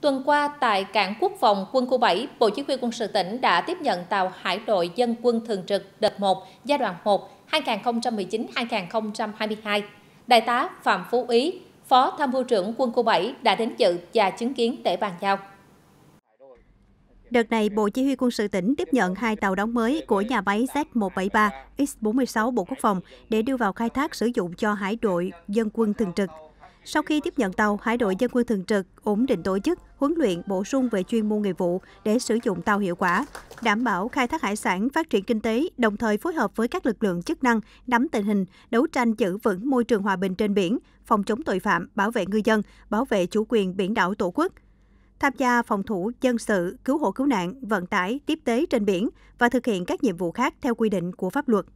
Tuần qua, tại cảng quốc phòng quân khu 7, Bộ Chỉ huy quân sự tỉnh đã tiếp nhận tàu hải đội dân quân thường trực đợt 1, giai đoạn 1, 2019-2022. Đại tá Phạm Phú Ý, Phó Tham mưu trưởng quân khu 7 đã đến dự và chứng kiến để bàn giao. Đợt này, Bộ Chỉ huy quân sự tỉnh tiếp nhận hai tàu đóng mới của nhà máy Z173 X46 Bộ Quốc phòng để đưa vào khai thác sử dụng cho hải đội dân quân thường trực. Sau khi tiếp nhận tàu, Hải đội dân quân thường trực ổn định tổ chức, huấn luyện, bổ sung về chuyên môn nghiệp vụ để sử dụng tàu hiệu quả, đảm bảo khai thác hải sản, phát triển kinh tế, đồng thời phối hợp với các lực lượng chức năng nắm tình hình, đấu tranh giữ vững môi trường hòa bình trên biển, phòng chống tội phạm, bảo vệ ngư dân, bảo vệ chủ quyền biển đảo Tổ quốc tham gia phòng thủ dân sự, cứu hộ cứu nạn, vận tải, tiếp tế trên biển và thực hiện các nhiệm vụ khác theo quy định của pháp luật.